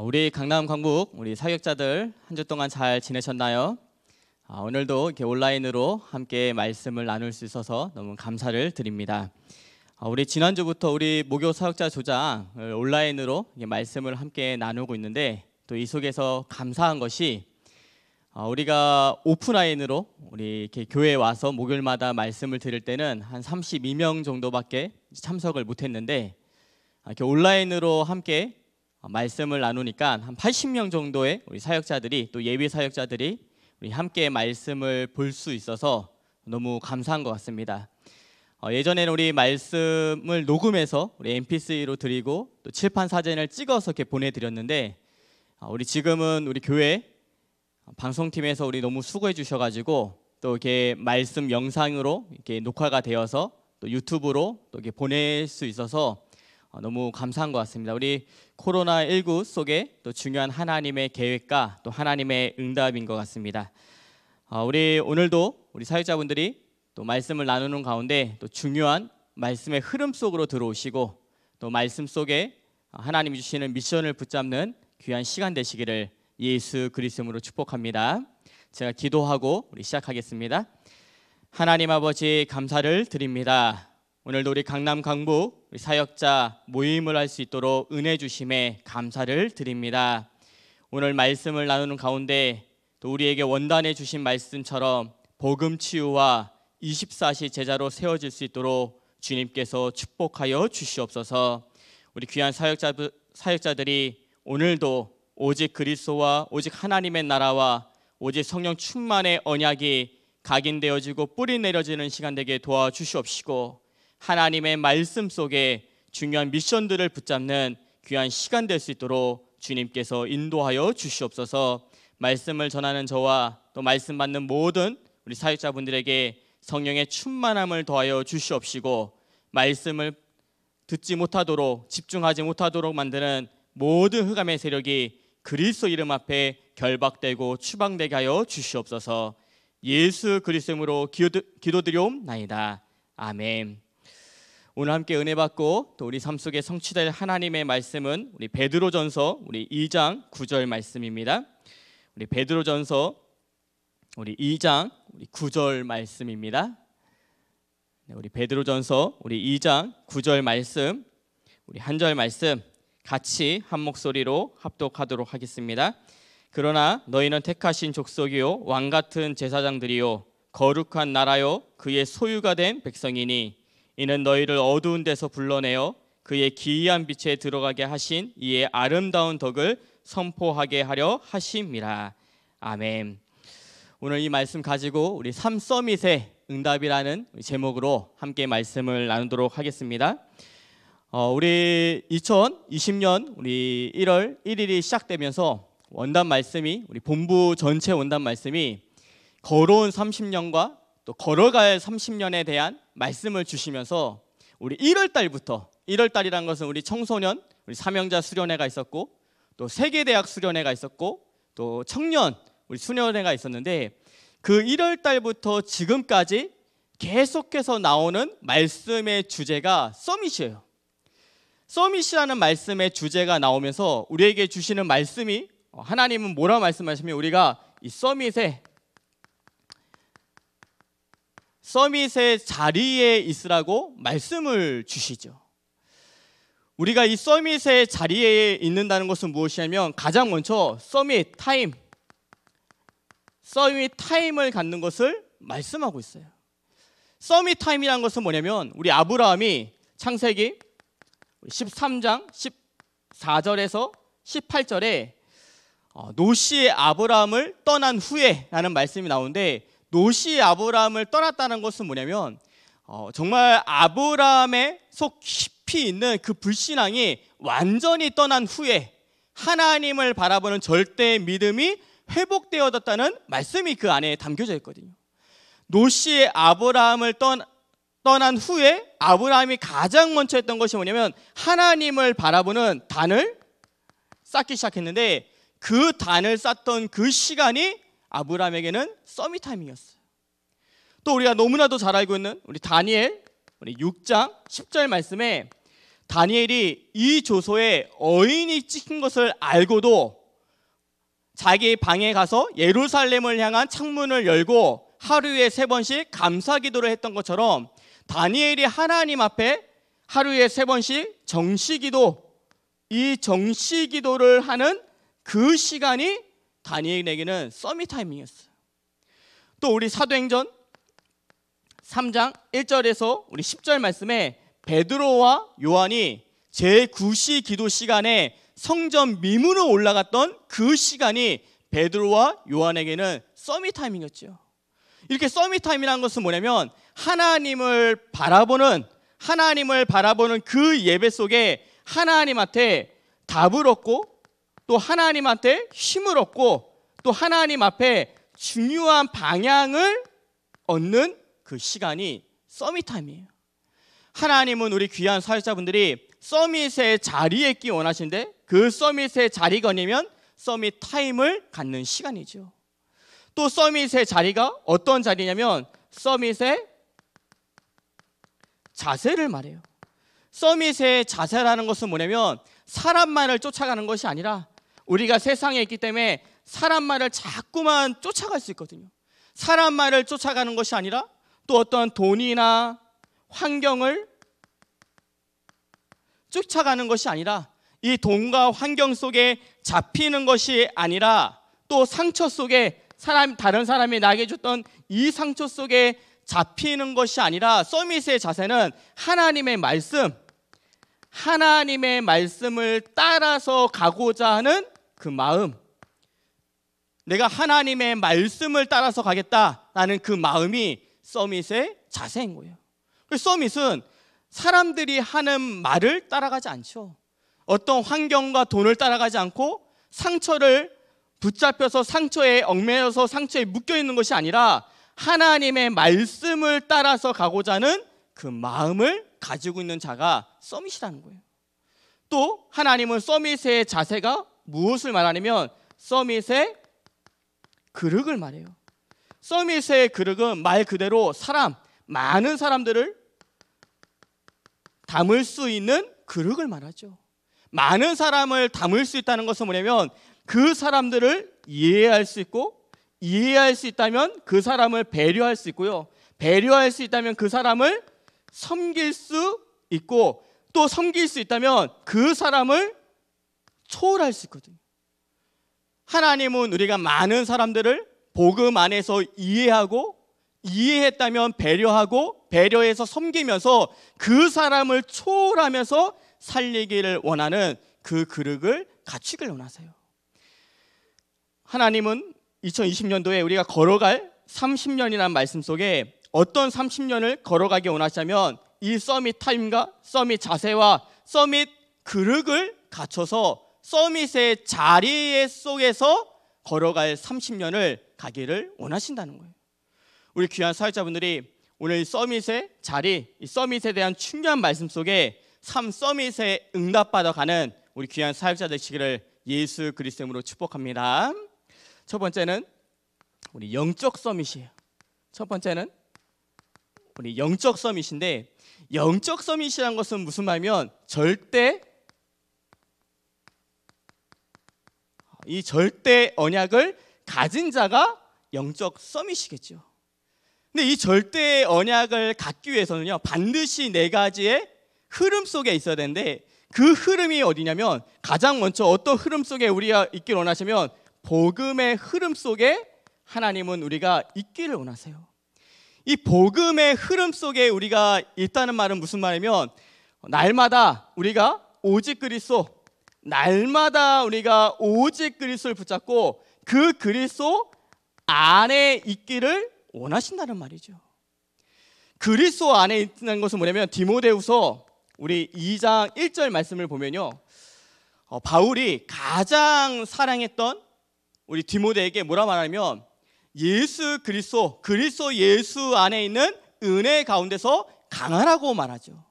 어, 우리 강남 광북 우리 사역자들 한 주 동안 잘 지내셨나요? 아, 오늘도 이렇게 온라인으로 함께 말씀을 나눌 수 있어서 너무 감사를 드립니다. 아, 우리 지난주부터 우리 목요 사역자 조장 온라인으로 말씀을 함께 나누고 있는데 또 이 속에서 감사한 것이 아, 우리가 오프라인으로 우리 이렇게 교회 와서 목요일마다 말씀을 드릴 때는 한 32명 정도밖에 참석을 못했는데 아, 이렇게 온라인으로 함께 어, 말씀을 나누니까 한 80명 정도의 우리 사역자들이 또 예비 사역자들이 우리 함께 말씀을 볼 수 있어서 너무 감사한 것 같습니다. 어, 예전에는 우리 말씀을 녹음해서 우리 MP3로 드리고 또 칠판 사진을 찍어서 이렇게 보내드렸는데 어, 우리 지금은 우리 교회 어, 방송팀에서 우리 너무 수고해 주셔가지고 또 이렇게 말씀 영상으로 이렇게 녹화가 되어서 또 유튜브로 또 이렇게 보낼 수 있어서 어, 너무 감사한 것 같습니다. 우리 코로나19 속에 또 중요한 하나님의 계획과 또 하나님의 응답인 것 같습니다. 어, 우리 오늘도 우리 사역자분들이 또 말씀을 나누는 가운데 또 중요한 말씀의 흐름 속으로 들어오시고 또 말씀 속에 하나님이 주시는 미션을 붙잡는 귀한 시간 되시기를 예수 그리스도로 축복합니다. 제가 기도하고 우리 시작하겠습니다. 하나님 아버지 감사를 드립니다. 오늘도 우리 강남 강북 우리 사역자 모임을 할 수 있도록 은혜 주심에 감사를 드립니다. 오늘 말씀을 나누는 가운데 또 우리에게 원단해 주신 말씀처럼 복음 치유와 24시 제자로 세워질 수 있도록 주님께서 축복하여 주시옵소서. 우리 귀한 사역자 사역자들이 오늘도 오직 그리스도와 오직 하나님의 나라와 오직 성령 충만의 언약이 각인되어지고 뿌리 내려지는 시간 되게 도와주시옵시고 하나님의 말씀 속에 중요한 미션들을 붙잡는 귀한 시간 될 수 있도록 주님께서 인도하여 주시옵소서. 말씀을 전하는 저와 또 말씀 받는 모든 우리 사역자분들에게 성령의 충만함을 더하여 주시옵시고 말씀을 듣지 못하도록 집중하지 못하도록 만드는 모든 흑암의 세력이 그리스도 이름 앞에 결박되고 추방되게 하여 주시옵소서. 예수 그리스도로 기도드리옵나이다. 아멘. 오늘 함께 은혜 받고 또 우리 삶 속에 성취될 하나님의 말씀은 우리 베드로전서 우리 2장 9절 말씀입니다. 우리 베드로전서 우리 2장 우리 9절 말씀입니다. 네, 우리 베드로전서 우리 2장 9절 말씀 우리 한 절 말씀 같이 한 목소리로 합독하도록 하겠습니다. 그러나 너희는 택하신 족속이요 왕 같은 제사장들이요 거룩한 나라요 그의 소유가 된 백성이니 이는 너희를 어두운 데서 불러내어 그의 기이한 빛에 들어가게 하신 이의 아름다운 덕을 선포하게 하려 하심이라. 아멘. 오늘 이 말씀 가지고 우리 삼 서밋의 응답이라는 제목으로 함께 말씀을 나누도록 하겠습니다. 어, 우리 2020년 우리 1월 1일이 시작되면서 원단 말씀이 우리 본부 전체 원단 말씀이 거로운 30년과 또 걸어갈 30년에 대한 말씀을 주시면서 우리 1월 달부터 1월 달이란 것은 우리 청소년 우리 사명자 수련회가 있었고 또 세계 대학 수련회가 있었고 또 청년 우리 수련회가 있었는데 그 1월 달부터 지금까지 계속해서 나오는 말씀의 주제가 서밋이에요. 서밋이라는 말씀의 주제가 나오면서 우리에게 주시는 말씀이 어, 하나님은 뭐라 말씀하시면 우리가 이 서밋에 서밋의 자리에 있으라고 말씀을 주시죠. 우리가 이 서밋의 자리에 있는다는 것은 무엇이냐면 가장 먼저 서밋 타임, 서밋 타임을 갖는 것을 말씀하고 있어요. 서밋 타임이라는 것은 뭐냐면 우리 아브라함이 창세기 13장 14절에서 18절에 어, 노시의 아브라함을 떠난 후에라는 말씀이 나오는데 노이 아브라함을 떠났다는 것은 뭐냐면 어, 정말 아브라함의 속 깊이 있는 그 불신앙이 완전히 떠난 후에 하나님을 바라보는 절대 믿음이 회복되어졌다는 말씀이 그 안에 담겨져 있거든요. 노이 아브라함을 떠 떠난 후에 아브라함이 가장 먼저 했던 것이 뭐냐면 하나님을 바라보는 단을 쌓기 시작했는데 그 단을 쌓던 그 시간이 아브라함에게는 써미 타임이었어요. 또 우리가 너무나도 잘 알고 있는 우리 다니엘 우리 6장 10절 말씀에 다니엘이 이 조소에 어인이 찍힌 것을 알고도 자기 방에 가서 예루살렘을 향한 창문을 열고 하루에 세 번씩 감사 기도를 했던 것처럼 다니엘이 하나님 앞에 하루에 세 번씩 정시 기도 이 정시 기도를 하는 그 시간이 다니엘에게는 서밋 타이밍이었어요. 또 우리 사도행전 3장 1절에서 우리 10절 말씀에 베드로와 요한이 제9시 기도 시간에 성전 미문으로 올라갔던 그 시간이 베드로와 요한에게는 서밋 타임이었죠. 이렇게 서밋 타임이라는 것은 뭐냐면 하나님을 바라보는 하나님을 바라보는 그 예배 속에 하나님한테 답을 얻고 또 하나님한테 힘을 얻고 또 하나님 앞에 중요한 방향을 얻는 그 시간이 서밋 타임이에요. 하나님은 우리 귀한 사역자분들이 서밋의 자리에 있기 원하신데 그 서밋의 자리가 아니면 서밋 타임을 갖는 시간이죠. 또 서밋의 자리가 어떤 자리냐면 서밋의 자세를 말해요. 서밋의 자세라는 것은 뭐냐면 사람만을 쫓아가는 것이 아니라 우리가 세상에 있기 때문에 사람 말을 자꾸만 쫓아갈 수 있거든요. 사람 말을 쫓아가는 것이 아니라 또 어떤 돈이나 환경을 쫓아가는 것이 아니라 이 돈과 환경 속에 잡히는 것이 아니라 또 상처 속에 사람 다른 사람이 나에게 줬던 이 상처 속에 잡히는 것이 아니라 서밋의 자세는 하나님의 말씀 하나님의 말씀을 따라서 가고자 하는 그 마음, 내가 하나님의 말씀을 따라서 가겠다라는 그 마음이 서밋의 자세인 거예요. 그 서밋은 사람들이 하는 말을 따라가지 않죠. 어떤 환경과 돈을 따라가지 않고 상처를 붙잡혀서 상처에 얽매여서 상처에 묶여 있는 것이 아니라 하나님의 말씀을 따라서 가고자 하는 그 마음을 가지고 있는 자가 서밋이라는 거예요. 또 하나님은 서밋의 자세가 무엇을 말하냐면 서밋의 그릇을 말해요. 서밋의 그릇은 말 그대로 사람, 많은 사람들을 담을 수 있는 그릇을 말하죠. 많은 사람을 담을 수 있다는 것은 뭐냐면 그 사람들을 이해할 수 있고 이해할 수 있다면 그 사람을 배려할 수 있고요. 배려할 수 있다면 그 사람을 섬길 수 있고 또 섬길 수 있다면 그 사람을 초월할 수 있거든요. 하나님은 우리가 많은 사람들을 복음 안에서 이해하고 이해했다면 배려하고 배려해서 섬기면서 그 사람을 초월하면서 살리기를 원하는 그 그릇을 갖추길 원하세요. 하나님은 2020년도에 우리가 걸어갈 30년이라는 말씀 속에 어떤 30년을 걸어가게 원하시냐면 이 서밋 타임과 서밋 자세와 서밋 그릇을 갖춰서 서밋의 자리 에 속에서 걸어갈 30년을 가기를 원하신다는 거예요. 우리 귀한 사역자분들이 오늘 서밋의 자리, 서밋에 대한 중요한 말씀 속에 삶 서밋에 응답받아가는 우리 귀한 사역자 되시기를 예수 그리스도로 축복합니다. 첫 번째는 우리 영적 서밋이에요. 첫 번째는 우리 영적 서밋인데 영적 서밋이란 것은 무슨 말이면 절대 이 절대 언약을 가진 자가 영적 썸이시겠죠. 근데 이 절대 언약을 갖기 위해서는요, 반드시 네 가지의 흐름 속에 있어야 되는데 그 흐름이 어디냐면 가장 먼저 어떤 흐름 속에 우리가 있길 원하시면 복음의 흐름 속에 하나님은 우리가 있기를 원하세요. 이 복음의 흐름 속에 우리가 있다는 말은 무슨 말이면 날마다 우리가 오직 그리스도 날마다 우리가 오직 그리스도를 붙잡고 그 그리스도 안에 있기를 원하신다는 말이죠. 그리스도 안에 있는 것은 뭐냐면 디모데후서 우리 2장 1절 말씀을 보면요. 어, 바울이 가장 사랑했던 우리 디모데에게 뭐라 말하면 예수 그리스도 그리스도 예수 안에 있는 은혜 가운데서 강하라고 말하죠.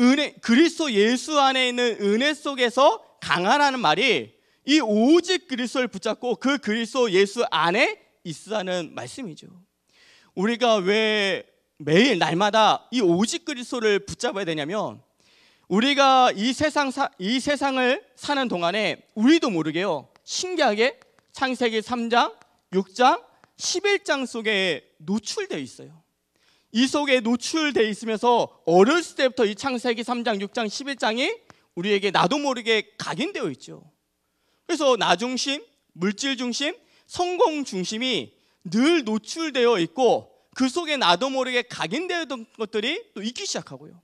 은혜 그리스도 예수 안에 있는 은혜 속에서 강하라는 말이 이 오직 그리스도를 붙잡고 그 그리스도 예수 안에 있으라는 말씀이죠. 우리가 왜 매일 날마다 이 오직 그리스도를 붙잡아야 되냐면 우리가 이 세상 이 세상을 사는 동안에 우리도 모르게요. 신기하게 창세기 3장, 6장, 11장 속에 노출되어 있어요. 이 속에 노출돼 있으면서 어렸을 때부터 이 창세기 3장, 6장, 11장이 우리에게 나도 모르게 각인되어 있죠. 그래서 나 중심, 물질 중심, 성공 중심이 늘 노출되어 있고 그 속에 나도 모르게 각인되던 것들이 또 있기 시작하고요.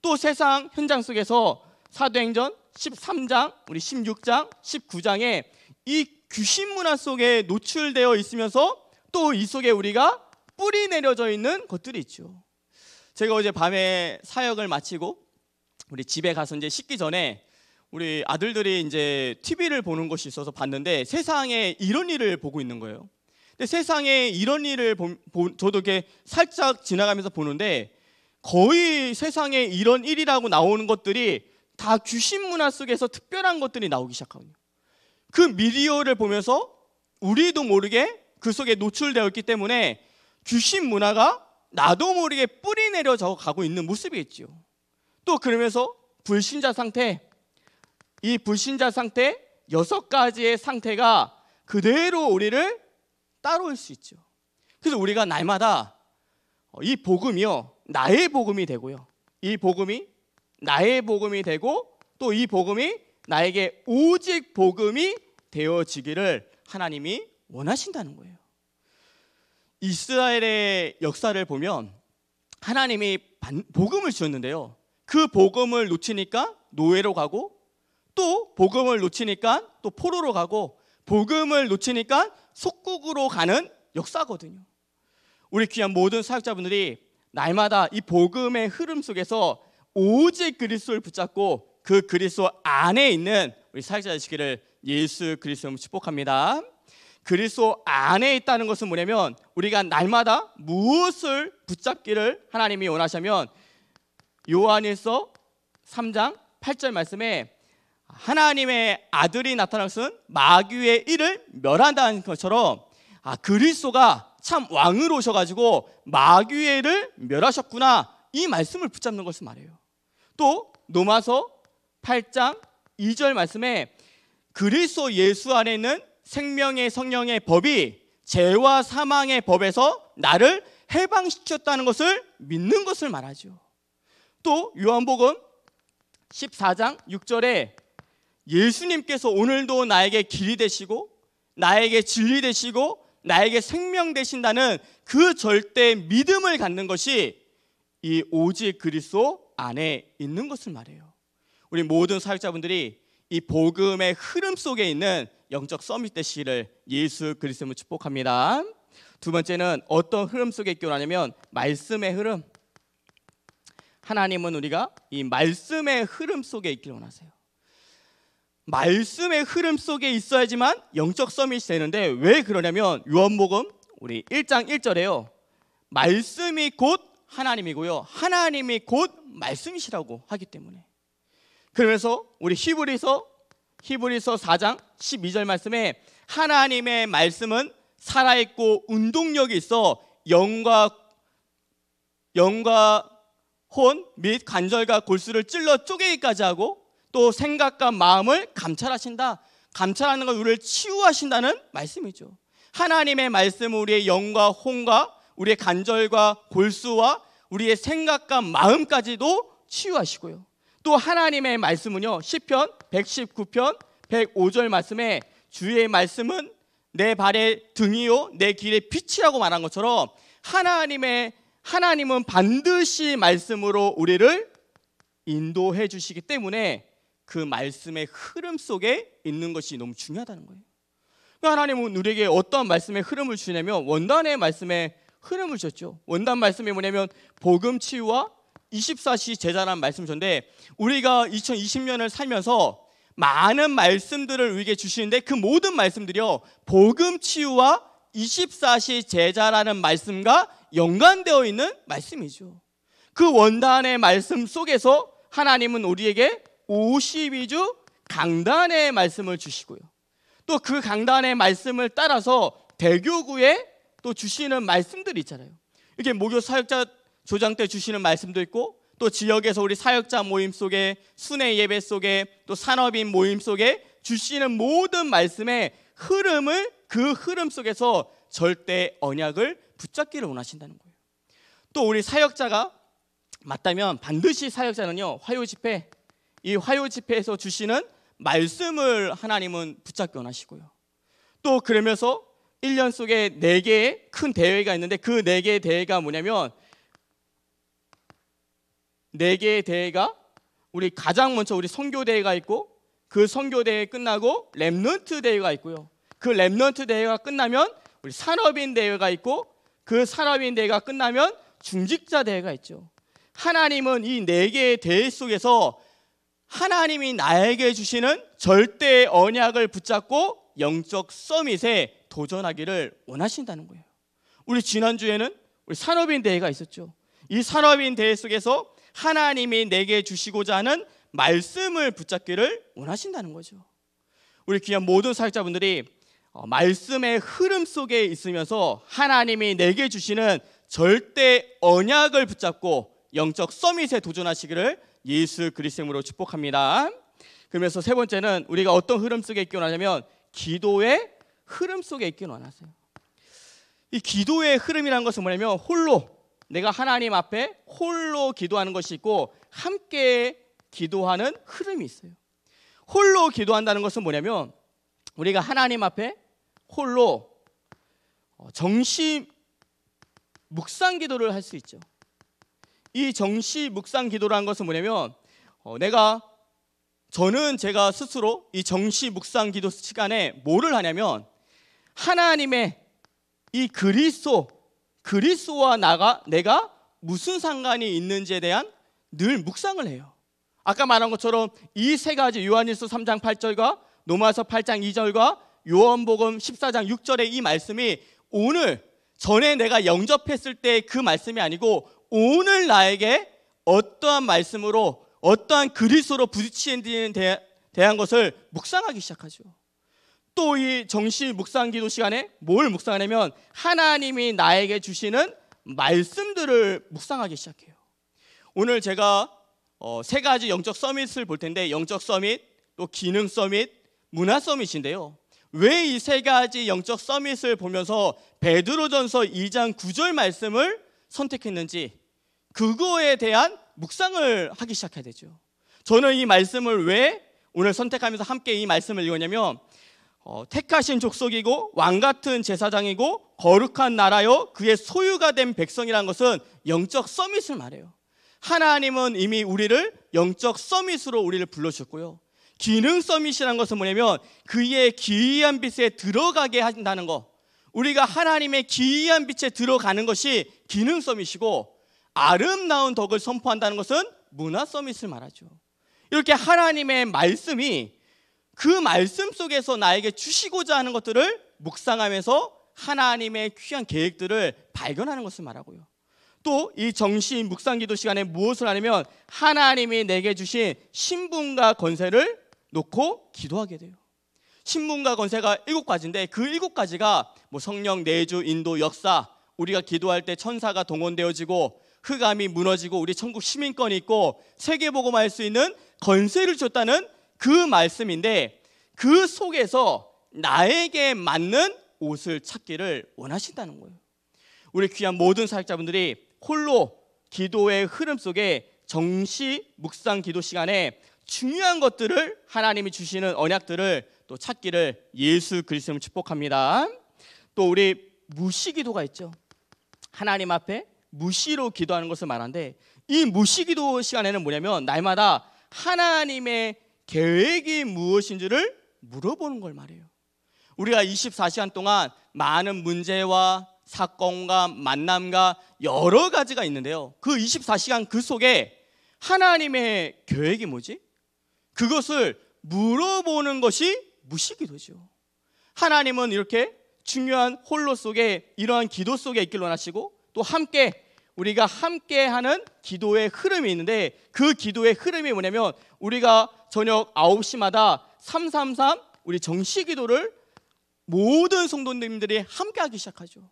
또 세상 현장 속에서 사도행전 13장, 우리 16장, 19장에 이 귀신 문화 속에 노출되어 있으면서 또 이 속에 우리가 뿌리 내려져 있는 것들이 있죠. 제가 어제 밤에 사역을 마치고 우리 집에 가서 이제 씻기 전에 우리 아들들이 이제 TV를 보는 것이 있어서 봤는데 세상에 이런 일을 보고 있는 거예요. 근데 세상에 이런 일을 보, 보, 저도 이렇게 살짝 지나가면서 보는데 거의 세상에 이런 일이라고 나오는 것들이 다 귀신 문화 속에서 특별한 것들이 나오기 시작하거든요. 그 미디어를 보면서 우리도 모르게 그 속에 노출되어 있기 때문에 주신 문화가 나도 모르게 뿌리 내려져 가고 있는 모습이겠지요. 또 그러면서 불신자 상태, 이 불신자 상태 여섯 가지의 상태가 그대로 우리를 따라올 수 있죠. 그래서 우리가 날마다 어, 이 복음이요. 나의 복음이 되고요. 이 복음이 나의 복음이 되고 또 이 복음이 나에게 오직 복음이 되어지기를 하나님이 원하신다는 거예요. 이스라엘의 역사를 보면 하나님이 복음을 주었는데요. 그 복음을 놓치니까 노예로 가고 또 복음을 놓치니까 또 포로로 가고 복음을 놓치니까 속국으로 가는 역사거든요. 우리 귀한 모든 사역자분들이 날마다 이 복음의 흐름 속에서 오직 그리스도를 붙잡고 그 그리스도 안에 있는 우리 사역자 되시기를 예수 그리스도 축복합니다. 그리스도 안에 있다는 것은 뭐냐면 우리가 날마다 무엇을 붙잡기를 하나님이 원하시면 요한일서 3장 8절 말씀에 하나님의 아들이 나타난 것은 마귀의 일을 멸한다는 것처럼 아 그리스도가 참 왕으로 오셔가지고 마귀의 일을 멸하셨구나 이 말씀을 붙잡는 것을 말해요. 또 노마서 8장 2절 말씀에 그리스도 예수 안에 있는 생명의 성령의 법이 죄와 사망의 법에서 나를 해방시켰다는 것을 믿는 것을 말하죠. 또 요한복음 14장 6절에 예수님께서 오늘도 나에게 길이 되시고 나에게 진리 되시고 나에게 생명 되신다는 그 절대 믿음을 갖는 것이 이 오직 그리스도 안에 있는 것을 말해요. 우리 모든 사역자분들이 이 복음의 흐름 속에 있는 영적 서밋 대시를 예수 그리스도로 축복합니다. 두 번째는 어떤 흐름 속에 있기하냐면 말씀의 흐름. 하나님은 우리가 이 말씀의 흐름 속에 있기를 원하세요. 말씀의 흐름 속에 있어야지만 영적 서밋이 되는데 왜 그러냐면 요한복음 우리 1장 1절에요. 말씀이 곧 하나님이고요. 하나님이 곧 말씀이시라고 하기 때문에. 그러면서 우리 히브리서 히브리서 4장 12절 말씀에 하나님의 말씀은 살아있고 운동력이 있어 영과 영과 혼 및 관절과 골수를 찔러 쪼개기까지 하고 또 생각과 마음을 감찰하신다. 감찰하는 걸 우리를 치유하신다는 말씀이죠. 하나님의 말씀 은 우리의 영과 혼과 우리의 간절과 골수와 우리의 생각과 마음까지도 치유하시고요. 또 하나님의 말씀은요. 시편 119편 105절 말씀에 주의 말씀은 내 발의 등이요 내 길의 빛이라고 말한 것처럼 하나님의 하나님은 반드시 말씀으로 우리를 인도해 주시기 때문에 그 말씀의 흐름 속에 있는 것이 너무 중요하다는 거예요. 하나님은 우리에게 어떤 말씀의 흐름을 주냐면 원단의 말씀의 흐름을 줬죠. 원단 말씀이 뭐냐면 복음 치유와 24시 제자라는 말씀 전데 우리가 2020년을 살면서 많은 말씀들을 위리 주시는데 그 모든 말씀들이요 복음 치유와 24시 제자라는 말씀과 연관되어 있는 말씀이죠. 그 원단의 말씀 속에서 하나님은 우리에게 52주 강단의 말씀을 주시고요. 또 그 강단의 말씀을 따라서 대교구에 또 주시는 말씀들이 있잖아요. 이게 목요 사역자 조장 때 주시는 말씀도 있고 또 지역에서 우리 사역자 모임 속에 순회 예배 속에 또 산업인 모임 속에 주시는 모든 말씀의 흐름을 그 흐름 속에서 절대 언약을 붙잡기를 원하신다는 거예요. 또 우리 사역자가 맞다면 반드시 사역자는요 화요 집회 이 화요 집회에서 주시는 말씀을 하나님은 붙잡기 원하시고요. 또 그러면서 1년 속에 4개의 큰 대회가 있는데 그 4개의 대회가 뭐냐면 네 개의 대회가 우리 가장 먼저 우리 선교 대회가 있고 그 선교 대회 끝나고 렘넌트 대회가 있고요. 그렘넌트 대회가 끝나면 우리 산업인 대회가 있고 그 산업인 대회가 끝나면 중직자 대회가 있죠. 하나님은 이 네 개의 대회 속에서 하나님이 나에게 주시는 절대 언약을 붙잡고 영적 서밋에 도전하기를 원하신다는 거예요. 우리 지난주에는 우리 산업인 대회가 있었죠. 이 산업인 대회 속에서 하나님이 내게 주시고자 하는 말씀을 붙잡기를 원하신다는 거죠. 우리 귀한 모든 사역자분들이 어, 말씀의 흐름 속에 있으면서 하나님이 내게 주시는 절대 언약을 붙잡고 영적 서밋에 도전하시기를 예수 그리스도로 축복합니다. 그러면서 세 번째는 우리가 어떤 흐름 속에 있기 원하냐면 기도의 흐름 속에 있기 원하세요. 이 기도의 흐름이라는 것은 뭐냐면 홀로 내가 하나님 앞에 홀로 기도하는 것이 있고 함께 기도하는 흐름이 있어요. 홀로 기도한다는 것은 뭐냐면 우리가 하나님 앞에 홀로 어, 정시 묵상 기도를 할 수 있죠. 이 정시 묵상 기도라는 것은 뭐냐면 어, 내가 저는 제가 스스로 이 정시 묵상 기도 시간에 뭐를 하냐면 하나님의 이 그리스도 그리스와 나가 내가 무슨 상관이 있는지에 대한 늘 묵상을 해요. 아까 말한 것처럼 이 세 가지 요한일서 3장 8절과 로마서 8장 2절과 요한복음 14장 6절의 이 말씀이 오늘 전에 내가 영접했을 때그 말씀이 아니고 오늘 나에게 어떠한 말씀으로 어떠한 그리스로 부딪히는 대한 것을 묵상하기 시작하죠. 또이 정시 묵상 기도 시간에 뭘 묵상하냐면 하나님이 나에게 주시는 말씀들을 묵상하기 시작해요. 오늘 제가 어, 세 가지 영적 서밋을 볼 텐데 영적 서밋, 또 기능 서밋, 문화 서밋인데요. 왜 이 세 가지 영적 서밋을 보면서 베드로전서 2장 9절 말씀을 선택했는지 그거에 대한 묵상을 하기 시작해야 되죠. 저는 이 말씀을 왜 오늘 선택하면서 함께 이 말씀을 읽었냐면 어, 택하신 족속이고 왕 같은 제사장이고 거룩한 나라요 그의 소유가 된 백성이라는 것은 영적 서밋을 말해요. 하나님은 이미 우리를 영적 서밋으로 우리를 불러주셨고요. 기능 서밋이라는 것은 뭐냐면 그의 기이한 빛에 들어가게 한다는 것. 우리가 하나님의 기이한 빛에 들어가는 것이 기능 서밋이고 아름다운 덕을 선포한다는 것은 문화 서밋을 말하죠. 이렇게 하나님의 말씀이 그 말씀 속에서 나에게 주시고자 하는 것들을 묵상하면서 하나님의 귀한 계획들을 발견하는 것을 말하고요. 또 이 정신 묵상 기도 시간에 무엇을 하냐면 하나님이 내게 주신 신분과 권세를 놓고 기도하게 돼요. 신분과 권세가 일곱 가지인데 그 일곱 가지가 뭐 성령, 내주, 인도, 역사, 우리가 기도할 때 천사가 동원되어지고 흑암이 무너지고 우리 천국 시민권이 있고 세계보고 말수 있는 권세를 줬다는 그 말씀인데 그 속에서 나에게 맞는 옷을 찾기를 원하신다는 거예요. 우리 귀한 모든 사역자분들이 홀로 기도의 흐름 속에 정시 묵상 기도 시간에 중요한 것들을 하나님이 주시는 언약들을 또 찾기를 예수 그리스도님 축복합니다. 또 우리 무시 기도가 있죠. 하나님 앞에 무시로 기도하는 것을 말하데이 무시 기도 시간에는 뭐냐면 날마다 하나님의 계획이 무엇인지를 물어보는 걸 말해요. 우리가 24시간 동안 많은 문제와 사건과 만남과 여러 가지가 있는데요. 그 24시간 그 속에 하나님의 계획이 뭐지? 그것을 물어보는 것이 무시기도죠. 하나님은 이렇게 중요한 홀로 속에 이러한 기도 속에 있길 원하시고 또 함께 우리가 함께 하는 기도의 흐름이 있는데 그 기도의 흐름이 뭐냐면 우리가 저녁 9시마다 333 우리 정시 기도를 모든 성도님들이 함께 하기 시작하죠.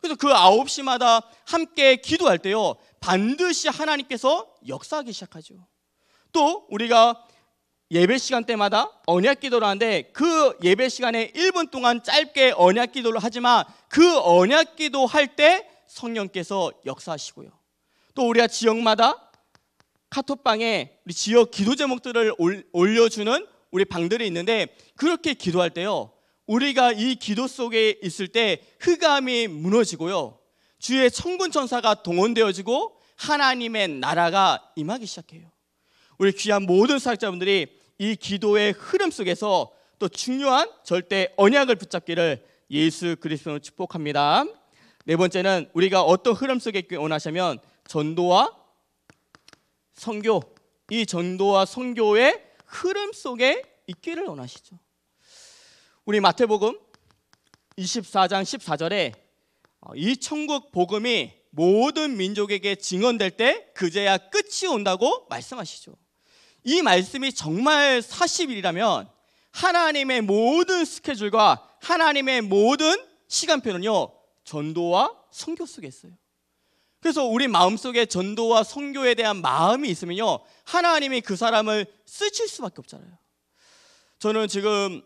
그래서 그 9시마다 함께 기도할 때요. 반드시 하나님께서 역사하기 시작하죠. 또 우리가 예배 시간 때마다 언약 기도를 하는데 그 예배 시간에 1분 동안 짧게 언약 기도를 하지만 그 언약 기도 할때 성령께서 역사하시고요. 또 우리가 지역마다 카톡방에 우리 지역 기도 제목들을 올려주는 우리 방들이 있는데 그렇게 기도할 때요. 우리가 이 기도 속에 있을 때 흑암이 무너지고요. 주의 천군 천사가 동원되어지고 하나님의 나라가 임하기 시작해요. 우리 귀한 모든 사역자분들이 이 기도의 흐름 속에서 또 중요한 절대 언약을 붙잡기를 예수 그리스도로 축복합니다. 네 번째는 우리가 어떤 흐름 속에 원하시면 전도와 성교이 전도와 성교의 흐름 속에 있기를 원하시죠. 우리 마태복음 24장 14절에 어, 이 천국 복음이 모든 민족에게 증언될 때 그제야 끝이 온다고 말씀하시죠. 이 말씀이 정말 사실이라면 하나님의 모든 스케줄과 하나님의 모든 시간표는요 전도와 성교 속에 있어요. 그래서 우리 마음속에 전도와 성교에 대한 마음이 있으면요. 하나님이 그 사람을 쓰실 수밖에 없잖아요. 저는 지금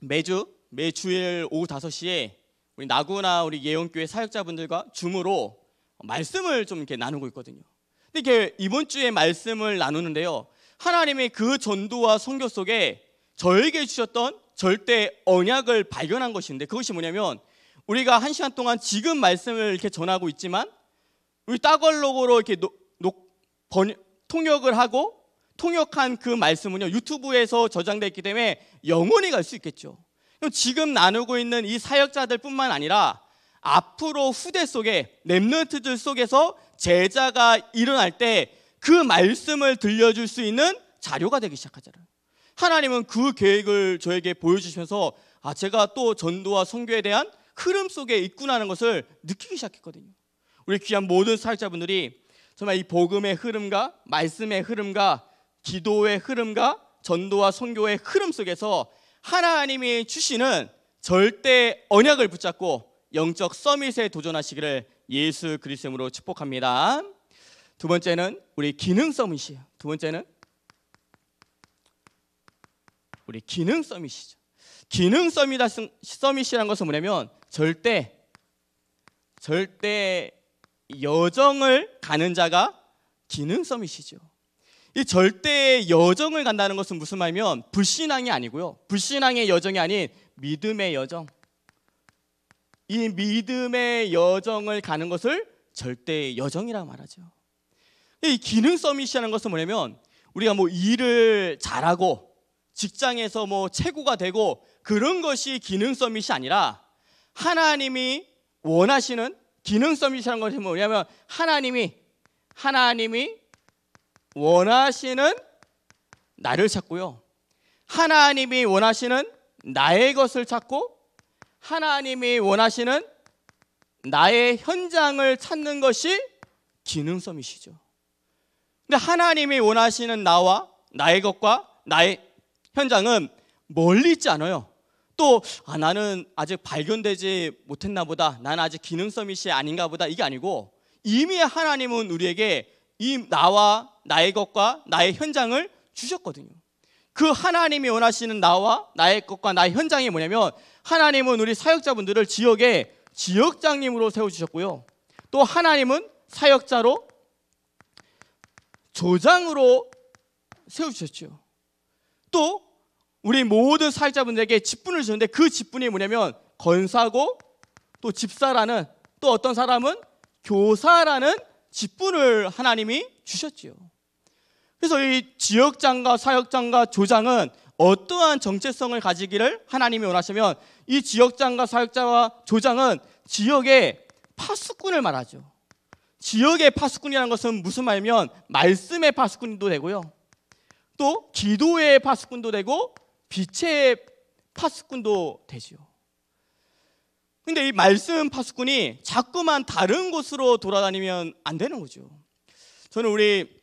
매주 매주일 오후 5시에 우리 나구나 우리 예원교회 사역자분들과 줌으로 말씀을 좀 이렇게 나누고 있거든요. 근데 이번 렇게이 주에 말씀을 나누는데요. 하나님이그 전도와 성교 속에 저에게 주셨던 절대 언약을 발견한 것인데 그것이 뭐냐면 우리가 한 시간 동안 지금 말씀을 이렇게 전하고 있지만 우리 따걸로고로 이렇게 노, 노, 번, 통역을 하고 통역한 그 말씀은요 유튜브에서 저장돼 있기 때문에 영원히 갈 수 있겠죠. 그럼 지금 나누고 있는 이 사역자들뿐만 아니라 앞으로 후대 속에 렘넌트들 속에서 제자가 일어날 때 그 말씀을 들려줄 수 있는 자료가 되기 시작하잖아요. 하나님은 그 계획을 저에게 보여주셔서 아 제가 또 전도와 선교에 대한 흐름 속에 있구나는 것을 느끼기 시작했거든요. 우리 귀한 모든 사역자분들이 정말 이 복음의 흐름과 말씀의 흐름과 기도의 흐름과 전도와 선교의 흐름 속에서 하나님이 주시는 절대 언약을 붙잡고 영적 서밋에 도전하시기를 예수 그리스도로 축복합니다. 두 번째는 우리 기능 서밋이에요. 두 번째는 우리 기능 서밋이죠. 기능 서밋, 이라는 것은 뭐냐면 절대 절대 여정을 가는 자가 기능섬이시죠. 이 절대 여정을 간다는 것은 무슨 말이면 불신앙이 아니고요. 불신앙의 여정이 아닌 믿음의 여정. 이 믿음의 여정을 가는 것을 절대 여정이라 말하죠. 이 기능 서밋이라는 것은 뭐냐면 우리가 뭐 일을 잘하고 직장에서 뭐 최고가 되고 그런 것이 기능 서밋이 아니라 하나님이 원하시는 기능성이라는 것이 뭐냐면 하나님이 하나님이 원하시는 나를 찾고요. 하나님이 원하시는 나의 것을 찾고 하나님이 원하시는 나의 현장을 찾는 것이 기능성이시죠. 근데 하나님이 원하시는 나와 나의 것과 나의 현장은 멀리 있지 않아요. 또 아, 나는 아직 발견되지 못했나 보다. 나는 아직 기능서밋이 아닌가 보다. 이게 아니고 이미 하나님은 우리에게 이 나와 나의 것과 나의 현장을 주셨거든요. 그 하나님이 원하시는 나와 나의 것과 나의 현장이 뭐냐면 하나님은 우리 사역자분들을 지역의 지역장님으로 세워주셨고요. 또 하나님은 사역자로 조장으로 세우셨죠. 또 우리 모든 사회자분들에게 직분을 주는데 그 직분이 뭐냐면 건사고 또 집사라는 또 어떤 사람은 교사라는 직분을 하나님이 주셨지요. 그래서 이 지역장과 사역장과 조장은 어떠한 정체성을 가지기를 하나님이 원하시면 이 지역장과 사역자와 조장은 지역의 파수꾼을 말하죠. 지역의 파수꾼이라는 것은 무슨 말이면 말씀의 파수꾼도 되고요. 또 기도의 파수꾼도 되고 빛의 파수꾼도 되지요. 근데 이 말씀 파수꾼이 자꾸만 다른 곳으로 돌아다니면 안 되는 거죠. 저는 우리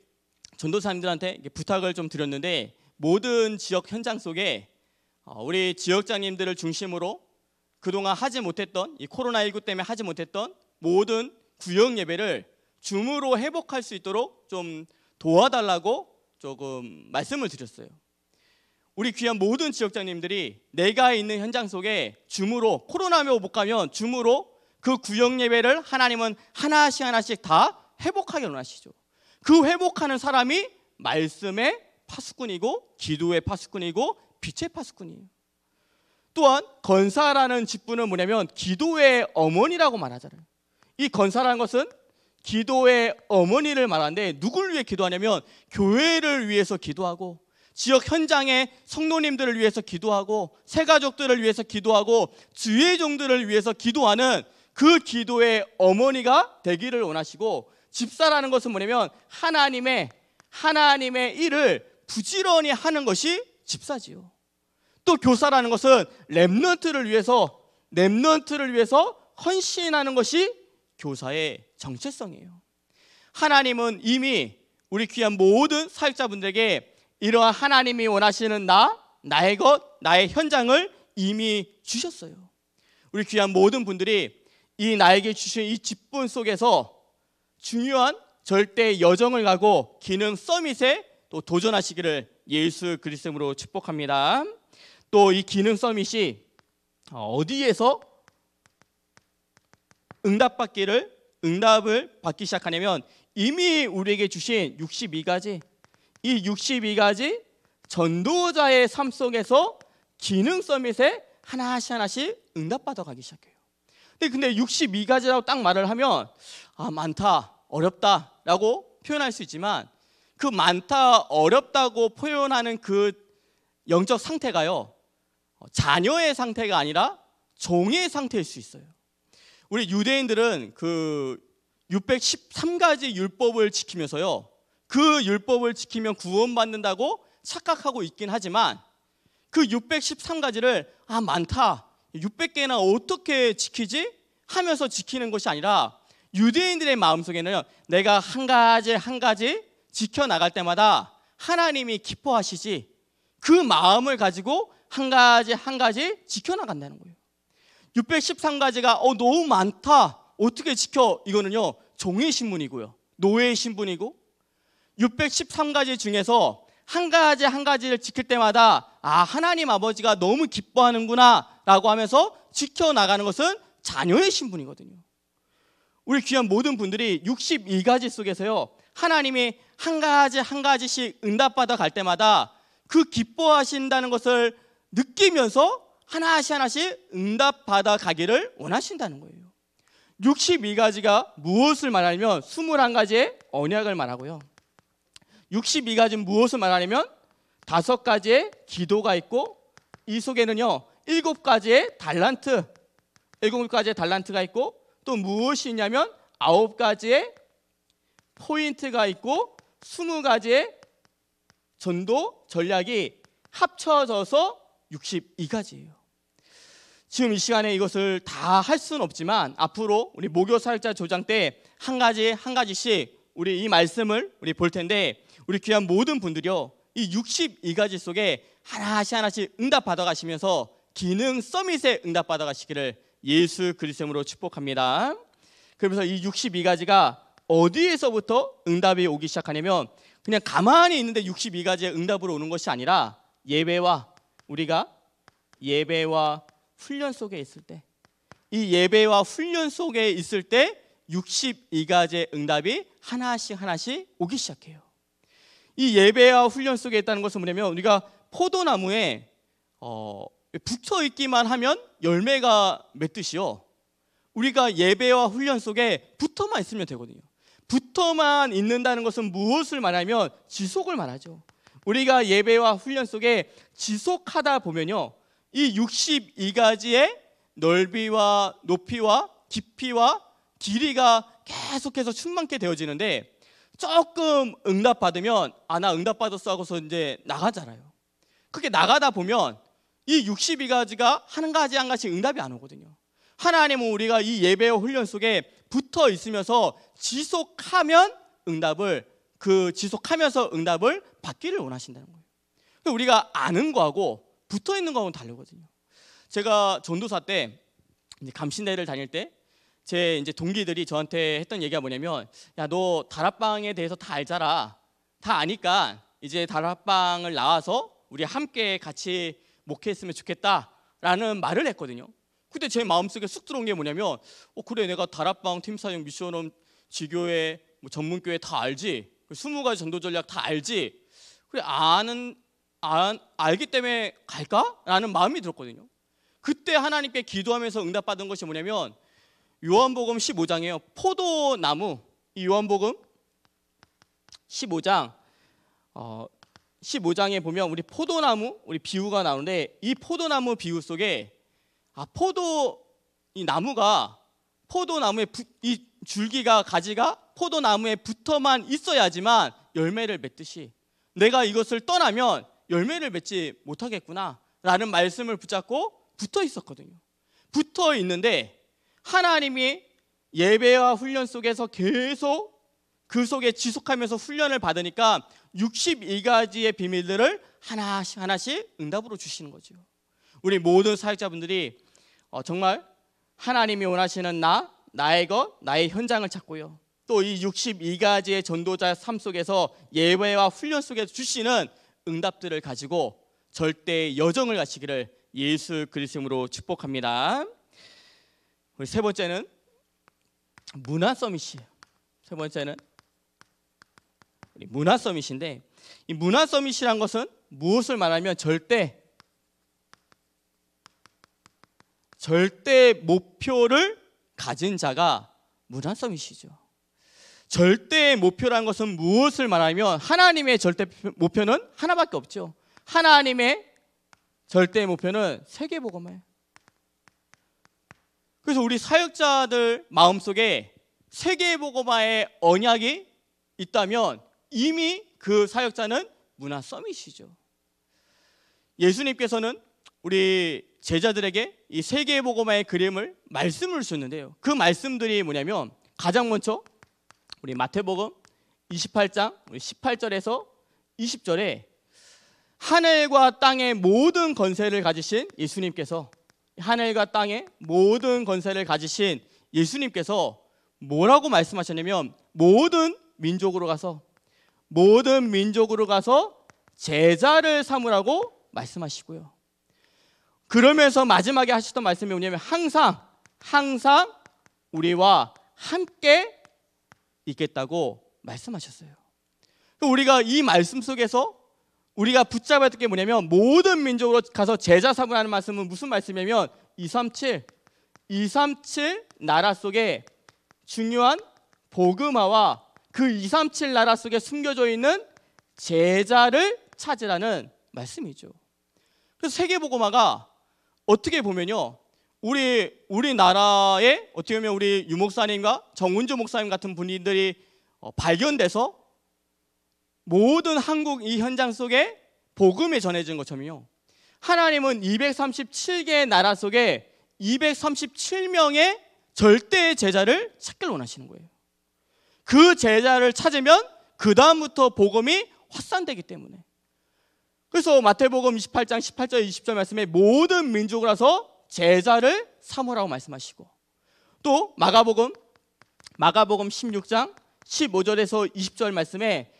전도사님들한테 부탁을 좀 드렸는데 모든 지역 현장 속에 어, 우리 지역장님들을 중심으로 그동안 하지 못했던 이 코로나19 때문에 하지 못했던 모든 구역 예배를 줌으로 회복할 수 있도록 좀 도와달라고 조금 말씀을 드렸어요. 우리 귀한 모든 지역장님들이 내가 있는 현장 속에 줌으로 코로나며 못 가면 줌으로 그 구역 예배를 하나님은 하나씩 하나씩 다 회복하게 원하시죠. 그 회복하는 사람이 말씀의 파수꾼이고 기도의 파수꾼이고 빛의 파수꾼이에요. 또한 건사라는 직분은 뭐냐면 기도의 어머니라고 말하잖아요. 이 건사라는 것은 기도의 어머니를 말하는데 누굴 위해 기도하냐면 교회를 위해서 기도하고 지역 현장의 성도님들을 위해서 기도하고 새 가족들을 위해서 기도하고 주의 종들을 위해서 기도하는 그 기도의 어머니가 되기를 원하시고 집사라는 것은 뭐냐면 하나님의 하나님의 일을 부지런히 하는 것이 집사지요. 또 교사라는 것은 렘넌트를 위해서 렘넌트를 위해서 헌신하는 것이 교사의 정체성이에요. 하나님은 이미 우리 귀한 모든 사역자분들에게 이러한 하나님이 원하시는 나, 나의 것, 나의 현장을 이미 주셨어요. 우리 귀한 모든 분들이 이 나에게 주신 이 직분 속에서 중요한 절대 여정을 가고 기능 서밋에 또 도전하시기를 예수 그리스도로 축복합니다. 또 이 기능 서밋이 어디에서 응답받기를 응답을 받기 시작하냐면 이미 우리에게 주신 62가지 이 62가지 전도자의 삶 속에서 기능 서밋에 하나씩 하나씩 응답받아 가기 시작해요. 근데 62가지라고 딱 말을 하면 아 많다 어렵다라고 표현할 수 있지만 그 많다 어렵다고 표현하는 그 영적 상태가요 어, 자녀의 상태가 아니라 종의 상태일 수 있어요. 우리 유대인들은 그 613가지 율법을 지키면서요 그 율법을 지키면 구원받는다고 착각하고 있긴 하지만 그 613가지를 아 많다 600개나 어떻게 지키지 하면서 지키는 것이 아니라 유대인들의 마음속에는 내가 한 가지 한 가지 지켜나갈 때마다 하나님이 기뻐하시지 그 마음을 가지고 한 가지 한 가지 지켜나간다는 거예요 613가지가 어 너무 많다 어떻게 지켜 이거는요 종의 신분이고요 노예의 신분이고 613가지 중에서 한 가지 한 가지를 지킬 때마다 아 하나님 아버지가 너무 기뻐하는구나 라고 하면서 지켜나가는 것은 자녀의 신분이거든요 우리 귀한 모든 분들이 6 2가지 속에서요 하나님이 한 가지 한 가지씩 응답받아 갈 때마다 그 기뻐하신다는 것을 느끼면서 하나씩 하나씩 응답받아 가기를 원하신다는 거예요 62가지가 무엇을 말하냐면 21가지의 언약을 말하고요 62가지 무엇을 말하냐면 다섯 가지의 기도가 있고 이 속에는요 일곱 가지의 달란트 일곱 가지의 달란트가 있고 또 무엇이 있냐면 아홉 가지의 포인트가 있고 스무 가지의 전도 전략이 합쳐져서 62가지예요. 지금 이 시간에 이것을 다 할 수는 없지만 앞으로 우리 목요 사역자 조장 때 한 가지 한 가지씩 우리 이 말씀을 우리 볼 텐데 우리 귀한 모든 분들이요. 이 62가지 속에 하나씩 하나씩 응답받아 가시면서 기능 서밋에 응답받아 가시기를 예수 그리스도로 축복합니다. 그러면서 이 62가지가 어디에서부터 응답이 오기 시작하냐면 그냥 가만히 있는데 62가지의 응답으로 오는 것이 아니라 예배와 우리가 예배와 훈련 속에 있을 때 이 예배와 훈련 속에 있을 때 62가지의 응답이 하나씩 하나씩 오기 시작해요. 이 예배와 훈련 속에 있다는 것은 뭐냐면 우리가 포도나무에 어, 붙어 있기만 하면 열매가 맺듯이요. 우리가 예배와 훈련 속에 붙어만 있으면 되거든요. 붙어만 있는다는 것은 무엇을 말하면 지속을 말하죠. 우리가 예배와 훈련 속에 지속하다 보면요. 이 62가지의 넓이와 높이와 깊이와 길이가 계속해서 충만케 되어지는데 조금 응답받으면 아 나 응답받았어 하고서 이제 나가잖아요. 그렇게 나가다 보면 이 62가지가 한 가지 한 가지 응답이 안 오거든요. 하나님은 우리가 이 예배의 훈련 속에 붙어 있으면서 지속하면 응답을 그 지속하면서 응답을 받기를 원하신다는 거예요. 그러니까 우리가 아는 거하고 붙어 있는 거하고는 다르거든요. 제가 전도사 때 감신대를 다닐 때제 이제 동기들이 저한테 했던 얘기가 뭐냐면 야너 다락방에 대해서 다 알잖아 다 아니까 이제 다락방을 나와서 우리 함께 같이 목회했으면 좋겠다라는 말을 했거든요 그때 제 마음속에 쑥 들어온 게 뭐냐면 어 그래 내가 다락방 팀사용 미션홈 지교회 뭐 전문교회 다 알지 그 스무 가지 전도 전략 다 알지 그래 아는 안, 알기 때문에 갈까? 라는 마음이 들었거든요 그때 하나님께 기도하면서 응답받은 것이 뭐냐면 요한복음 15장이에요. 포도나무 이 요한복음 15장 어, 15장에 보면 우리 포도나무 우리 비유가 나오는데 이 포도나무 비유 속에 아 포도 이 나무가 포도나무의 부, 이 줄기가 가지가 포도나무에 붙어만 있어야지만 열매를 맺듯이 내가 이것을 떠나면 열매를 맺지 못하겠구나 라는 말씀을 붙잡고 붙어 있었거든요. 붙어 있는데 하나님이 예배와 훈련 속에서 계속 그 속에 지속하면서 훈련을 받으니까 62가지의 비밀들을 하나씩 하나씩 응답으로 주시는 거죠. 우리 모든 사역자분들이 어, 정말 하나님이 원하시는 나, 나의 것, 나의 현장을 찾고요. 또 이 62가지의 전도자 삶 속에서 예배와 훈련 속에서 주시는 응답들을 가지고 절대 여정을 가시기를 예수 그리스도로 축복합니다. 세 번째는 문화 서밋이에요. 세 번째는 우리 문화 서밋인데 이 문화 서밋이란 것은 무엇을 말하면 절대 절대 목표를 가진 자가 문화 서밋이죠. 절대 목표란 것은 무엇을 말하면 하나님의 절대 목표는 하나밖에 없죠. 하나님의 절대 목표는 세계 복음화예요. 그래서 우리 사역자들 마음속에 세계보고마의 언약이 있다면 이미 그 사역자는 문화 서밋이죠. 예수님께서는 우리 제자들에게 이 세계보고마의 그림을 말씀을 주는데요. 그 말씀들이 뭐냐면 가장 먼저 우리 마태복음 28장 18절에서 20절에 하늘과 땅의 모든 권세를 가지신 예수님께서 하늘과 땅의 모든 권세를 가지신 예수님께서 뭐라고 말씀하셨냐면 모든 민족으로 가서 모든 민족으로 가서 제자를 삼으라고 말씀하시고요. 그러면서 마지막에 하셨던 말씀이 뭐냐면 항상 항상 우리와 함께 있겠다고 말씀하셨어요. 그러니까 우리가 이 말씀 속에서 우리가 붙잡아야 될 게 뭐냐면 모든 민족으로 가서 제자 삼으라는 말씀은 무슨 말씀이냐면 237 237 나라 속에 중요한 복음화와 그 237 나라 속에 숨겨져 있는 제자를 찾으라는 말씀이죠. 그래서 세계 복음화가 어떻게 보면요. 우리 우리나라에 어떻게 보면 우리 유목사님과 정운주 목사님 같은 분들이 어, 발견돼서 모든 한국 이 현장 속에 복음이 전해진 것처럼요. 하나님은 237개의 나라 속에 237명의 절대의 제자를 찾길 원하시는 거예요. 그 제자를 찾으면 그 다음부터 복음이 확산되기 때문에. 그래서 마태복음 28장 18절 20절 말씀에 모든 민족으로서 제자를 삼으라고 말씀하시고 또 마가복음 마가복음 16장 15절에서 20절 말씀에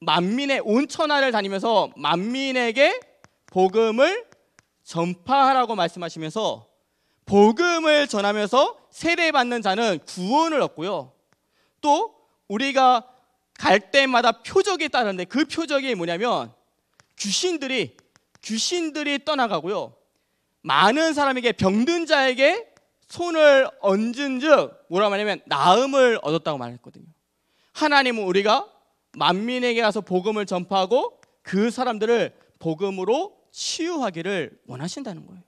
만민의 온천하를 다니면서 만민에게 복음을 전파하라고 말씀하시면서 복음을 전하면서 세례받는 자는 구원을 얻고요. 또 우리가 갈 때마다 표적이 따르는데 그 표적이 뭐냐면 귀신들이 귀신들이 떠나가고요. 많은 사람에게 병든 자에게 손을 얹은 즉 뭐라 말하냐면 나음을 얻었다고 말했거든요. 하나님은 우리가 만민에게 가서 복음을 전파하고 그 사람들을 복음으로 치유하기를 원하신다는 거예요.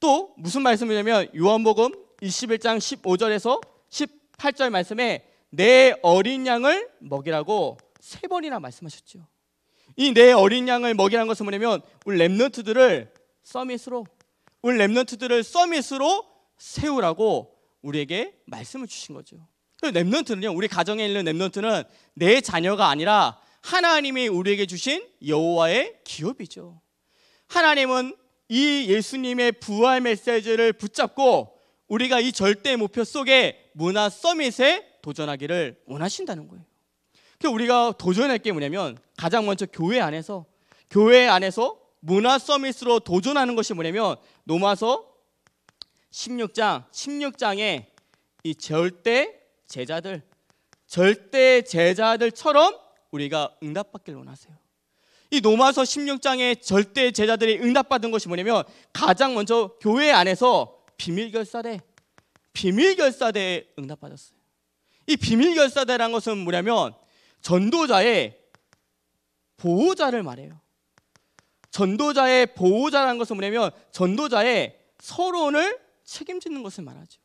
또 무슨 말씀이냐면 요한복음 21장 15절에서 18절 말씀에 내 어린 양을 먹이라고 세 번이나 말씀하셨죠. 이 내 어린 양을 먹이라는 것은 뭐냐면 우리 랩런트들을 서밋으로 우리 랩런트들을 서밋으로 세우라고 우리에게 말씀을 주신 거죠. 랩넌트는요. 우리 가정에 있는 랩넌트는 내 자녀가 아니라 하나님이 우리에게 주신 여호와의 기업이죠. 하나님은 이 예수님의 부활 메시지를 붙잡고 우리가 이 절대 목표 속에 문화 서밋에 도전하기를 원하신다는 거예요. 그래서 우리가 도전할 게 뭐냐면 가장 먼저 교회 안에서 교회 안에서 문화 서밋으로 도전하는 것이 뭐냐면 노마서 16장 16장에 이 절대 제자들 절대 제자들처럼 우리가 응답받길 원하세요. 이 노마서 16장에 절대 제자들이 응답받은 것이 뭐냐면 가장 먼저 교회 안에서 비밀 결사대 비밀 결사대에 응답받았어요. 이 비밀 결사대란 것은 뭐냐면 전도자의 보호자를 말해요. 전도자의 보호자라 것은 뭐냐면 전도자의 서론을 책임지는 것을 말하죠.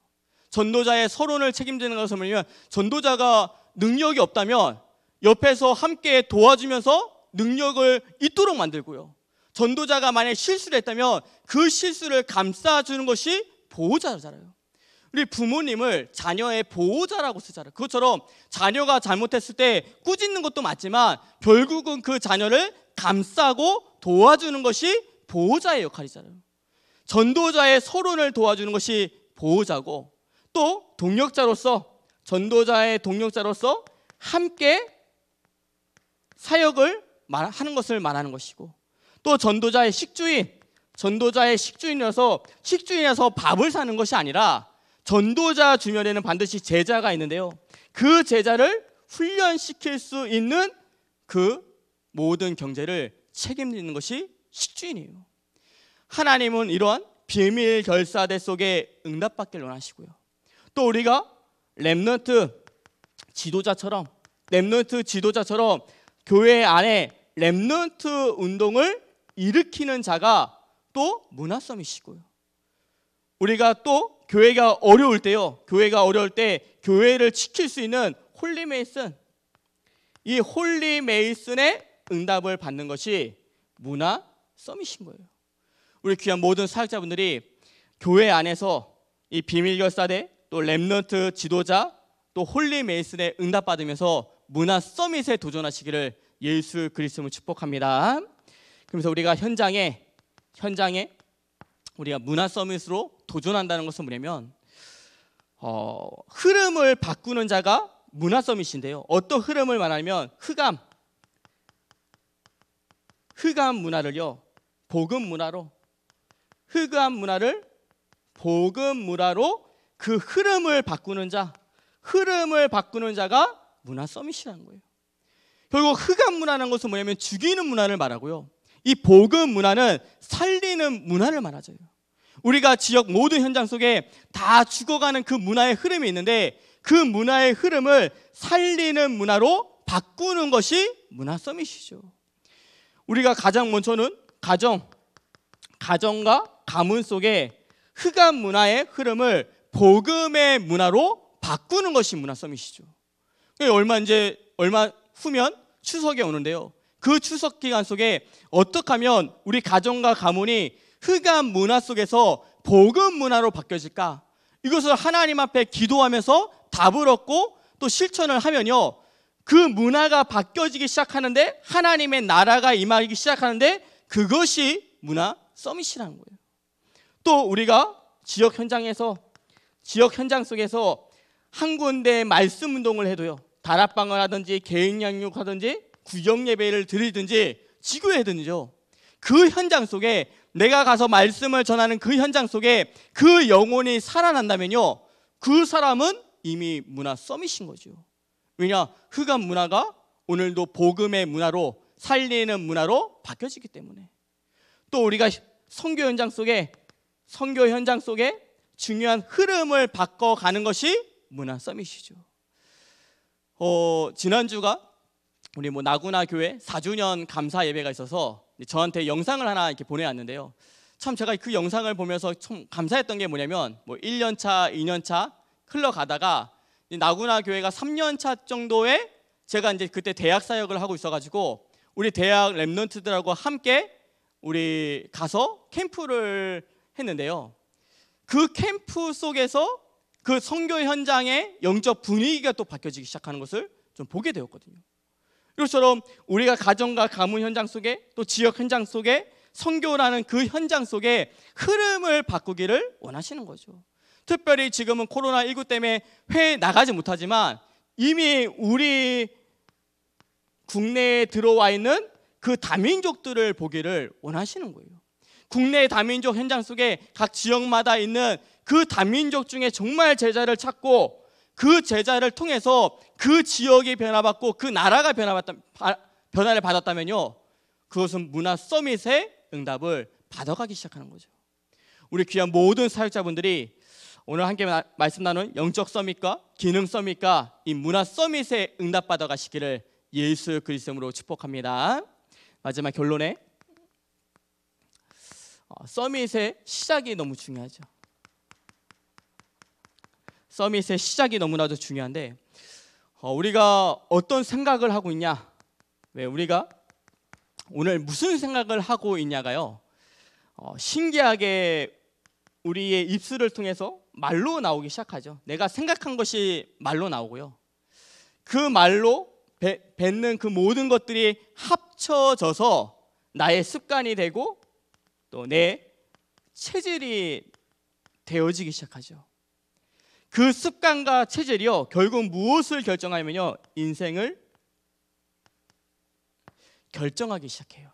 전도자의 서론을 책임지는 것을 보면 전도자가 능력이 없다면 옆에서 함께 도와주면서 능력을 있도록 만들고요. 전도자가 만약 실수를 했다면 그 실수를 감싸주는 것이 보호자잖아요. 우리 부모님을 자녀의 보호자라고 쓰잖아요. 그것처럼 자녀가 잘못했을 때 꾸짖는 것도 맞지만 결국은 그 자녀를 감싸고 도와주는 것이 보호자의 역할이잖아요. 전도자의 서론을 도와주는 것이 보호자고 또 동력자로서 전도자의 동력자로서 함께 사역을 하는 것을 말하는 것이고 또 전도자의 식주인 전도자의 식주인이라서 식주인이라서 밥을 사는 것이 아니라 전도자 주변에는 반드시 제자가 있는데요. 그 제자를 훈련시킬 수 있는 그 모든 경제를 책임지는 것이 식주인이에요. 하나님은 이러한 비밀 결사대 속에 응답받길 원하시고요. 또 우리가 렘넌트 지도자처럼 렘넌트 지도자처럼 교회 안에 렘넌트 운동을 일으키는 자가 또 문화섬이시고요. 우리가 또 교회가 어려울 때요. 교회가 어려울 때 교회를 지킬 수 있는 홀리메이슨 이 홀리메이슨의 응답을 받는 것이 문화 썸이신 거예요. 우리 귀한 모든 사역자분들이 교회 안에서 이 비밀결사대 또랩런트 지도자 또 홀리 메이슨의 응답받으면서 문화 서밋에 도전하시기를 예수 그리스도를 축복합니다. 그래서 우리가 현장에 현장에 우리가 문화 서밋으로 도전한다는 것은 뭐냐면 어, 흐름을 바꾸는 자가 문화 서밋인데요. 어떤 흐름을 말하면 흑암 흑암 문화를요 복음 문화로 흑암 문화를 복음 문화로 그 흐름을 바꾸는 자, 흐름을 바꾸는 자가 문화 서밋이라는 거예요. 결국 흑암 문화라는 것은 뭐냐면 죽이는 문화를 말하고요. 이 복음 문화는 살리는 문화를 말하죠. 우리가 지역 모든 현장 속에 다 죽어가는 그 문화의 흐름이 있는데 그 문화의 흐름을 살리는 문화로 바꾸는 것이 문화 서밋이죠. 우리가 가장 먼저는 가정, 가정과 가문 속에 흑암 문화의 흐름을 복음의 문화로 바꾸는 것이 문화 서밋이죠. 얼마 이제 얼마 후면 추석이 오는데요. 그 추석 기간 속에 어떻게 하면 우리 가정과 가문이 흑암 문화 속에서 복음 문화로 바뀌어질까? 이것을 하나님 앞에 기도하면서 답을 얻고 또 실천을 하면요. 그 문화가 바뀌어지기 시작하는데 하나님의 나라가 임하기 시작하는데 그것이 문화 서밋이라는 거예요. 또 우리가 지역 현장에서 지역 현장 속에서 한 군데 말씀 운동을 해도요. 다락방을 하든지 개인 양육하든지 구역 예배를 드리든지 지구회든지요. 그 현장 속에 내가 가서 말씀을 전하는 그 현장 속에 그 영혼이 살아난다면요. 그 사람은 이미 문화 썸이신 거죠. 왜냐? 흑암 문화가 오늘도 복음의 문화로 살리는 문화로 바뀌어지기 때문에. 또 우리가 선교 현장 속에 선교 현장 속에 중요한 흐름을 바꿔가는 것이 문화 서밋이죠. 어, 지난주가 우리 뭐 나구나 교회 4주년 감사 예배가 있어서 저한테 영상을 하나 이렇게 보내왔는데요. 참 제가 그 영상을 보면서 참 감사했던 게 뭐냐면 뭐 1년차, 2년차 흘러가다가 나구나 교회가 3년차 정도에 제가 이제 그때 대학 사역을 하고 있어가지고 우리 대학 랩런트들하고 함께 우리 가서 캠프를 했는데요. 그 캠프 속에서 그 선교 현장의 영적 분위기가 또 바뀌어지기 시작하는 것을 좀 보게 되었거든요. 이것처럼 우리가 가정과 가문 현장 속에 또 지역 현장 속에 선교라는 그 현장 속에 흐름을 바꾸기를 원하시는 거죠. 특별히 지금은 코로나19 때문에 회에 나가지 못하지만 이미 우리 국내에 들어와 있는 그 다민족들을 보기를 원하시는 거예요. 국내 다민족 현장 속에 각 지역마다 있는 그 다민족 중에 정말 제자를 찾고 그 제자를 통해서 그 지역이 변화받고 그 나라가 변화받를 받았다면요. 그것은 문화 서밋의 응답을 받아가기 시작하는 거죠. 우리 귀한 모든 사역자분들이 오늘 함께 말씀 나눈 영적 서밋과 기능 서밋과 이 문화 서밋에 응답받아 가시기를 예수 그리스도로 축복합니다. 마지막 결론에 어, 서밋의 시작이 너무 중요하죠. 서밋의 시작이 너무나도 중요한데 어, 우리가 어떤 생각을 하고 있냐? 왜 우리가 오늘 무슨 생각을 하고 있냐가요? 어, 신기하게 우리의 입술을 통해서 말로 나오기 시작하죠. 내가 생각한 것이 말로 나오고요. 그 말로 뱉는 그 모든 것들이 합쳐져서 나의 습관이 되고 또내 체질이 되어지기 시작하죠. 그 습관과 체질이요 결국 무엇을 결정하면요 인생을 결정하기 시작해요.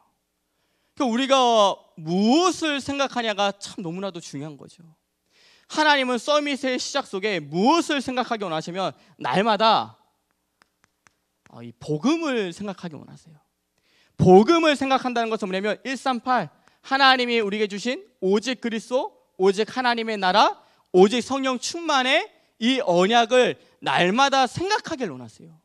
그 우리가 무엇을 생각하냐가 참 너무나도 중요한 거죠. 하나님은 서밋의 시작 속에 무엇을 생각하기 원하시면 날마다 어, 이 복음을 생각하기 원하세요. 복음을 생각한다는 것은 뭐냐면 138 하나님이 우리에게 주신 오직 그리스도, 오직 하나님의 나라, 오직 성령 충만의 이 언약을 날마다 생각하길 원하세요.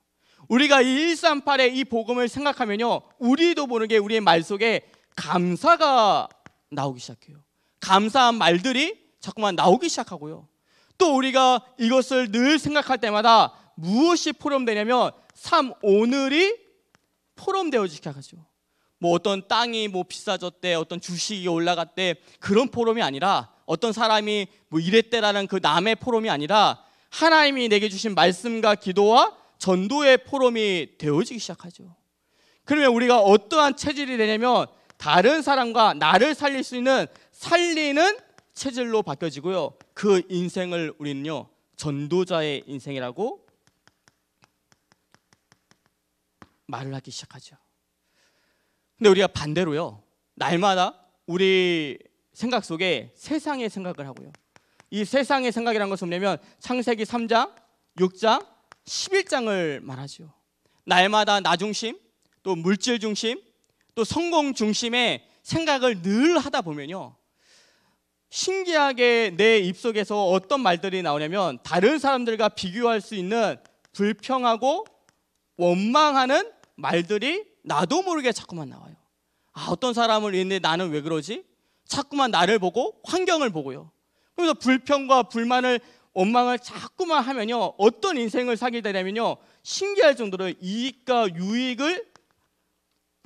우리가 이 138의 이 복음을 생각하면요. 우리도 모르게 우리의 말 속에 감사가 나오기 시작해요. 감사한 말들이 자꾸만 나오기 시작하고요. 또 우리가 이것을 늘 생각할 때마다 무엇이 포럼되냐면 삶 오늘이 포럼되어지기 시작하죠. 뭐 어떤 땅이 뭐 비싸졌대, 어떤 주식이 올라갔대 그런 포럼이 아니라 어떤 사람이 뭐 이랬대라는 그 남의 포럼이 아니라 하나님이 내게 주신 말씀과 기도와 전도의 포럼이 되어지기 시작하죠. 그러면 우리가 어떠한 체질이 되냐면 다른 사람과 나를 살릴 수 있는 살리는 체질로 바뀌어지고요. 그 인생을 우리는요 전도자의 인생이라고 말을 하기 시작하죠. 근데 우리가 반대로요. 날마다 우리 생각 속에 세상의 생각을 하고요. 이 세상의 생각이라는 것은 뭐냐면 창세기 3장, 6장, 11장을 말하죠. 날마다 나 중심, 또 물질 중심, 또 성공 중심의 생각을 늘 하다 보면요. 신기하게 내 입속에서 어떤 말들이 나오냐면 다른 사람들과 비교할 수 있는 불평하고 원망하는 말들이 나도 모르게 자꾸만 나와요. 아, 어떤 사람을 있는데 나는 왜 그러지? 자꾸만 나를 보고 환경을 보고요. 그래서 불평과 불만을 원망을 자꾸만 하면요. 어떤 인생을 살게 되냐면요. 신기할 정도로 이익과 유익을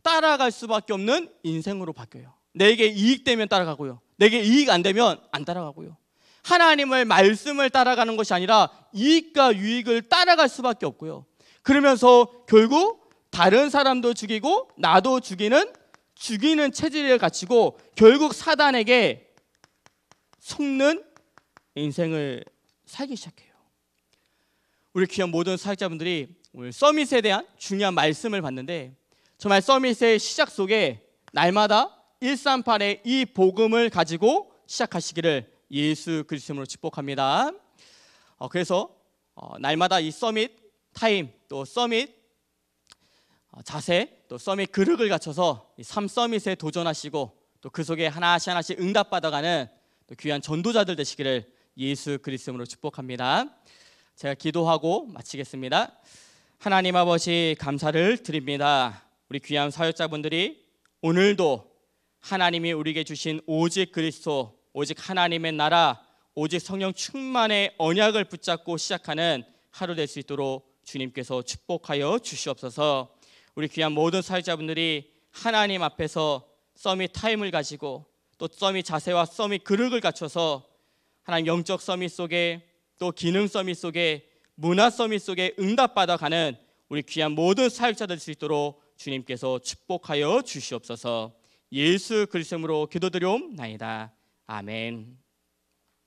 따라갈 수밖에 없는 인생으로 바뀌어요. 내게 이익되면 따라가고요. 내게 이익 안 되면 안 따라가고요. 하나님을 말씀을 따라가는 것이 아니라 이익과 유익을 따라갈 수밖에 없고요. 그러면서 결국 다른 사람도 죽이고 나도 죽이는 죽이는 체질을 갖추고 결국 사단에게 속는 인생을 살기 시작해요. 우리 귀한 모든 사역자분들이 오늘 서밋에 대한 중요한 말씀을 봤는데 정말 서밋의 시작 속에 날마다 138의 이 복음을 가지고 시작하시기를 예수 그리스도로 축복합니다. 어, 그래서 어, 날마다 이 서밋 타임 또 서밋 어, 자세 또 서밋 그릇을 갖춰서 삼 서밋에 도전하시고 또 그 속에 하나씩 하나씩 응답받아가는 또 귀한 전도자들 되시기를 예수 그리스도로 축복합니다. 제가 기도하고 마치겠습니다. 하나님 아버지 감사를 드립니다. 우리 귀한 사역자분들이 오늘도 하나님이 우리에게 주신 오직 그리스도, 오직 하나님의 나라, 오직 성령 충만의 언약을 붙잡고 시작하는 하루 될 수 있도록 주님께서 축복하여 주시옵소서. 우리 귀한 모든 사회자분들이 하나님 앞에서 썸이 타임을 가지고 또 썸이 자세와 썸이 그릇을 갖춰서 하나님 영적 썸이 속에 또 기능 썸이 속에 문화 썸이 속에 응답받아가는 우리 귀한 모든 사역자들 수 있도록 주님께서 축복하여 주시옵소서 예수 그리스도로 기도드려옵나이다. 아멘.